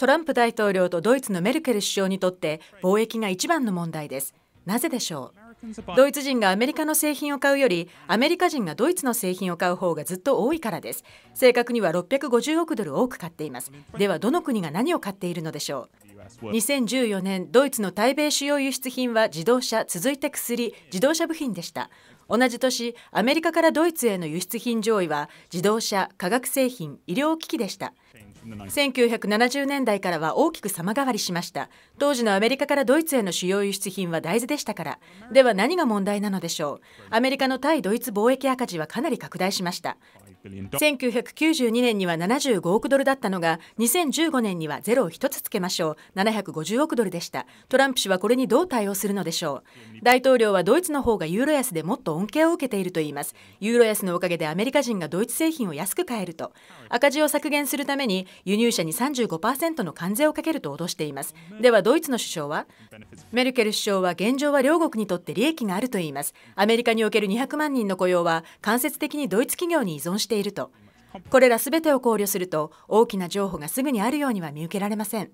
トランプ大統領とドイツのメルケル首相にとって貿易が一番の問題です。なぜでしょうドイツ人がアメリカの製品を買うよりアメリカ人がドイツの製品を買う方がずっと多いからです正確には650億ドル多く買っていますではどの国が何を買っているのでしょう2014年ドイツの対米主要輸出品は自動車続いて薬自動車部品でした同じ年アメリカからドイツへの輸出品上位は自動車化学製品医療機器でした1970年代からは大きく様変わりしました当時のアメリカからドイツへの主要輸出品は大豆でしたからでは何が問題なのでしょうアメリカの対ドイツ貿易赤字はかなり拡大しました1992年には75億ドルだったのが2015年にはゼロを1つつけましょう750億ドルでしたトランプ氏はこれにどう対応するのでしょう大統領はドイツの方がユーロ安でもっと恩恵を受けているといいますユーロ安のおかげでアメリカ人がドイツ製品を安く買えると赤字を削減するために輸入者に35%の関税をかけると脅していますではドイツの首相はメルケル首相は現状は両国にとって利益があるといいますアメリカにおける200万人の雇用は間接的にドイツ企業に依存してしているとこれら全てを考慮すると大きな譲歩がすぐにあるようには見受けられません